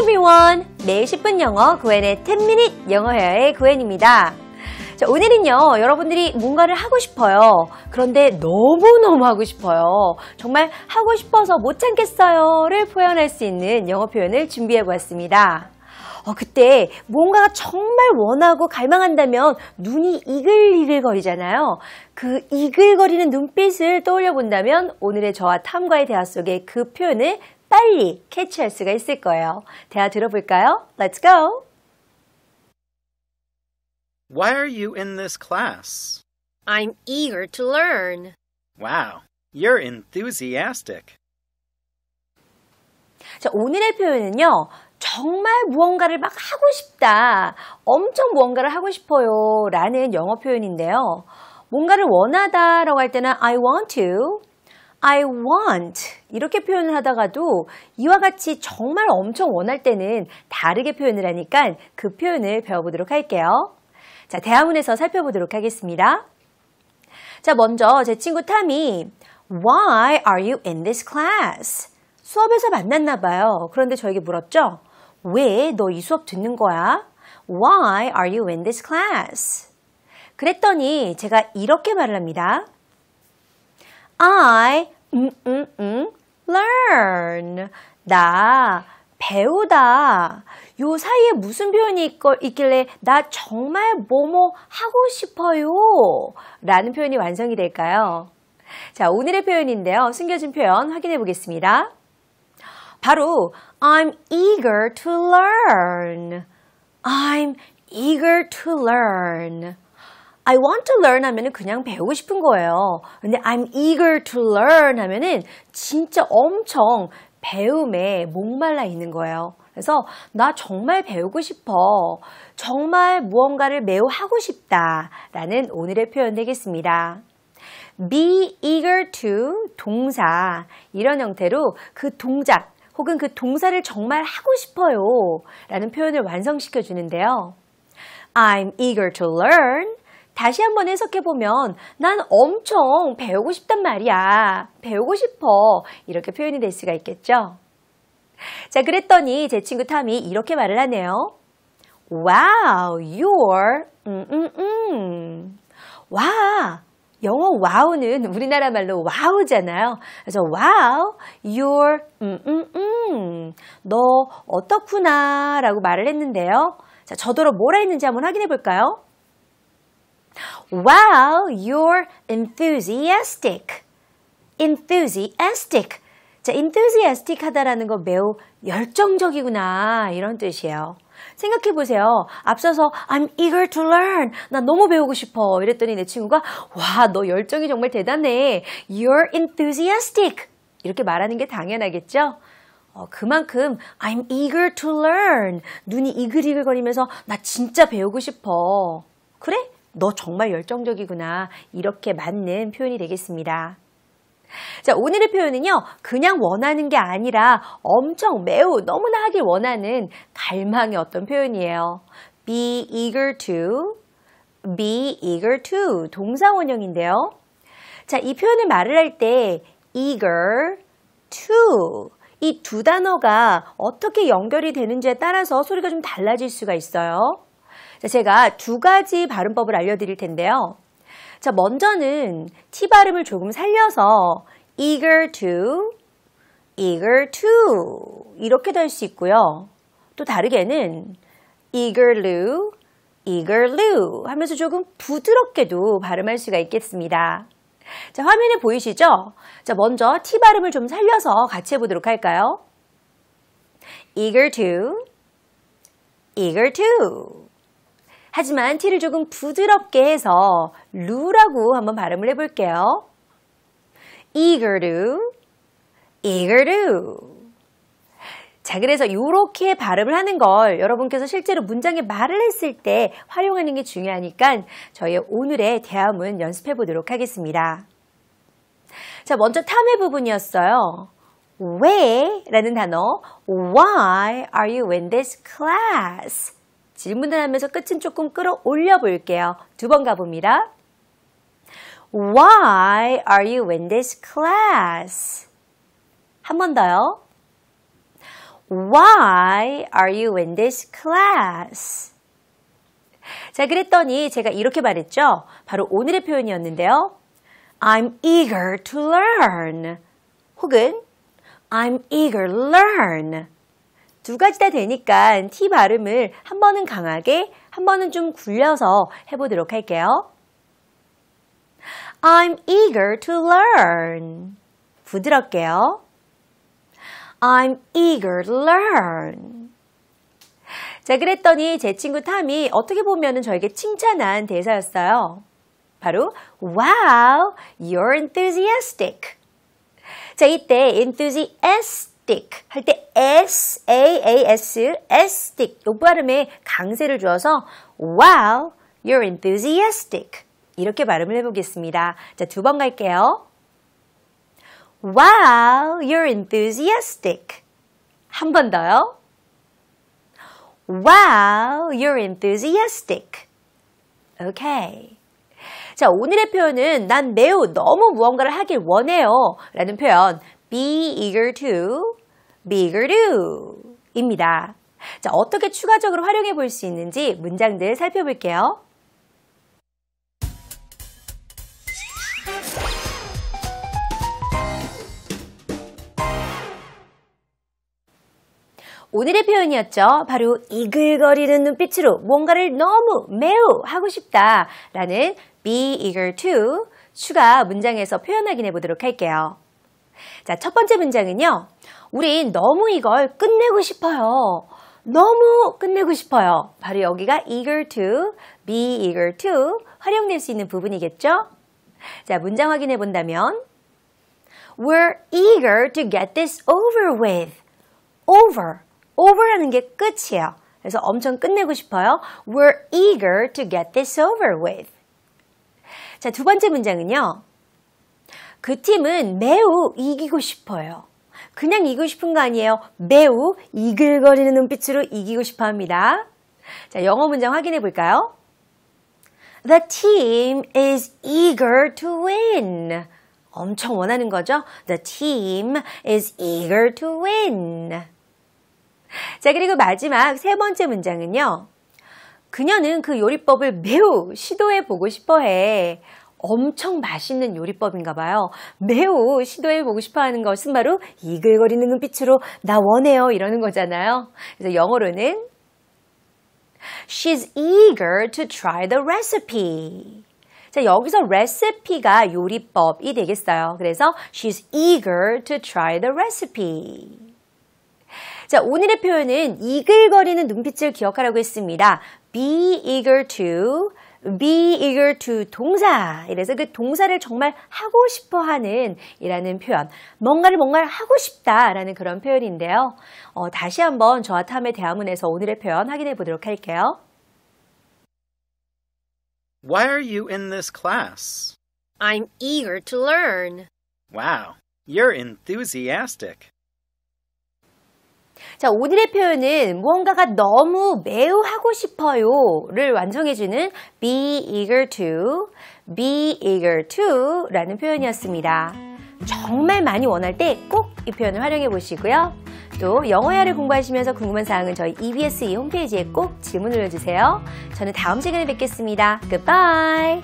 Hey everyone! 매일 10분 영어 구엔의 10미닛 영어회화의 구엔입니다. 자, 오늘은요, 여러분들이 뭔가를 하고 싶어요. 그런데 너무너무 하고 싶어요. 정말 하고 싶어서 못 참겠어요를 표현할 수 있는 영어 표현을 준비해 보았습니다. 어, 그때 뭔가가 정말 원하고 갈망한다면 눈이 이글이글 거리잖아요. 그 이글거리는 눈빛을 떠올려 본다면 오늘의 저와 탐과의 대화 속에 그 표현을 빨리 캐치할 수가 있을 거예요. 대화 들어볼까요? Let's go! Why are you in this class? I'm eager to learn. Wow, you're enthusiastic. 자, 오늘의 표현은요. 정말 무언가를 막 하고 싶다. 엄청 무언가를 하고 싶어요. 라는 영어 표현인데요. 뭔가를 원하다 라고 할 때는 I want to I want 이렇게 표현을 하다가도 이와 같이 정말 엄청 원할 때는 다르게 표현을 하니까 그 표현을 배워보도록 할게요. 자, 대화문에서 살펴보도록 하겠습니다. 자, 먼저 제 친구 탐이 Why are you in this class? 수업에서 만났나 봐요. 그런데 저에게 물었죠. 왜 너 이 수업 듣는 거야? Why are you in this class? 그랬더니 제가 이렇게 말을 합니다. I 음, 음, 음, learn. 나 배우다. 요 사이에 무슨 표현이 있길래 나 정말 뭐뭐 하고 싶어요. 라는 표현이 완성이 될까요? 자, 오늘의 표현인데요. 숨겨진 표현 확인해 보겠습니다. 바로 I'm eager to learn. I'm eager to learn. I want to learn 하면은 그냥 배우고 싶은 거예요. 근데 I'm eager to learn 하면은 진짜 엄청 배움에 목말라 있는 거예요. 그래서 나 정말 배우고 싶어. 정말 무언가를 매우 하고 싶다. 라는 오늘의 표현 되겠습니다. be eager to 동사 이런 형태로 그 동작 혹은 그 동사를 정말 하고 싶어요 라는 표현을 완성시켜 주는데요. I'm eager to learn 다시 한번 해석해보면 난 엄청 배우고 싶단 말이야. 배우고 싶어. 이렇게 표현이 될 수가 있겠죠. 자, 그랬더니 제 친구 탐이 이렇게 말을 하네요. Wow, you're 음, 음, 음. 와, 영어 와우는 우리나라 말로 와우잖아요. 그래서 와우, w o you're 음, 음, 음. 너 어떻구나 라고 말을 했는데요. 자, 저더러 뭐라 했는지 한번 확인해 볼까요? Wow, you're enthusiastic. enthusiastic. 자, enthusiastic 하다라는 거 매우 열정적이구나. 이런 뜻이에요. 생각해 보세요. 앞서서 I'm eager to learn. 나 너무 배우고 싶어. 이랬더니 내 친구가 와, 너 열정이 정말 대단해. You're enthusiastic. 이렇게 말하는 게 당연하겠죠? 어, 그만큼 I'm eager to learn. 눈이 이글이글거리면서 나 진짜 배우고 싶어. 그래? 너 정말 열정적이구나 이렇게 맞는 표현이 되겠습니다. 자, 오늘의 표현은요, 그냥 원하는 게 아니라 엄청 매우 너무나 하길 원하는 갈망의 어떤 표현이에요. be eager to, be eager to 동사원형인데요. 자, 이 표현을 말을 할 때 eager to 이 두 단어가 어떻게 연결이 되는지에 따라서 소리가 좀 달라질 수가 있어요. 제가 두 가지 발음법을 알려드릴 텐데요. 자, 먼저는 T 발음을 조금 살려서 eager to, eager to 이렇게 될 수 있고요. 또 다르게는 eagerly, eagerly 하면서 조금 부드럽게도 발음할 수가 있겠습니다. 자, 화면에 보이시죠? 자, 먼저 T 발음을 좀 살려서 같이 해보도록 할까요? eager to, eager to 하지만 티를 조금 부드럽게 해서 루라고 한번 발음을 해볼게요. eager to, eager to. 자, 그래서 이렇게 발음을 하는 걸 여러분께서 실제로 문장에 말을 했을 때 활용하는 게 중요하니까 저희 오늘의 대화문 연습해 보도록 하겠습니다. 자, 먼저 탐의 부분이었어요. Where? 라는 단어. Why are you in this class? 질문을 하면서 끝은 조금 끌어올려 볼게요. 두 번 가봅니다. Why are you in this class? 한 번 더요. Why are you in this class? 자, 그랬더니 제가 이렇게 말했죠. 바로 오늘의 표현이었는데요. I'm eager to learn. 혹은 I'm eager to learn. 두 가지 다 되니까 T 발음을 한 번은 강하게, 한 번은 좀 굴려서 해보도록 할게요. I'm eager to learn. 부드럽게요. I'm eager to learn. 자, 그랬더니 제 친구 탐이 어떻게 보면 저에게 칭찬한 대사였어요. 바로 Wow, you're enthusiastic. 자, 이때 enthusiastic stick 할때 s a a s s stick 요 발음에 강세를 주어서 wow you're enthusiastic 이렇게 발음을 해보겠습니다. 자두 번 갈게요. Wow, you're enthusiastic. 한 번 더요. Wow, you're enthusiastic. Okay. 자, 오늘의 표현은 난 매우 너무 무언가를 하길 원해요. 라는 표현. be eager to bigger do 입니다. 자, 어떻게 추가적으로 활용해 볼 수 있는지 문장들 살펴볼게요. 오늘의 표현이었죠. 바로 이글거리는 눈빛으로 뭔가를 너무 매우 하고 싶다라는 be eager to 추가 문장에서 표현 확인해 보도록 할게요. 자, 첫 번째 문장은요. 우린 너무 이걸 끝내고 싶어요. 너무 끝내고 싶어요. 바로 여기가 eager to, be eager to 활용될 수 있는 부분이겠죠? 자, 문장 확인해 본다면 We're eager to get this over with. over. over라는 게 끝이에요. 그래서 엄청 끝내고 싶어요. We're eager to get this over with. 자, 두 번째 문장은요. 그 팀은 매우 이기고 싶어요. 그냥 이기고 싶은 거 아니에요. 매우 이글거리는 눈빛으로 이기고 싶어 합니다. 자, 영어 문장 확인해 볼까요? The team is eager to win. 엄청 원하는 거죠? The team is eager to win. 자, 그리고 마지막 세 번째 문장은요. 그녀는 그 요리법을 매우 시도해 보고 싶어 해. 엄청 맛있는 요리법인가 봐요. 매우 시도해보고 싶어하는 것은 바로 이글거리는 눈빛으로 나 원해요 이러는 거잖아요. 그래서 영어로는 She's eager to try the recipe. 자, 여기서 레시피가 요리법이 되겠어요. 그래서 she's eager to try the recipe. 자, 오늘의 표현은 이글거리는 눈빛을 기억하라고 했습니다. be eager to be eager to 동사 이래서 그 동사를 정말 하고 싶어 하는 이라는 표현 뭔가를 뭔가를 하고 싶다 라는 그런 표현인데요 어, 다시 한번 저와 탐의 대화문에서 오늘의 표현 확인해 보도록 할게요 Why are you in this class? I'm eager to learn. Wow, you're enthusiastic. 자, 오늘의 표현은 무언가가 너무 매우 하고 싶어요를 완성해주는 be eager to, be eager to 라는 표현이었습니다. 정말 많이 원할 때 꼭 이 표현을 활용해 보시고요. 또 영어야를 공부하시면서 궁금한 사항은 저희 EBS e 홈페이지에 꼭 질문 올려주세요. 저는 다음 시간에 뵙겠습니다. Goodbye!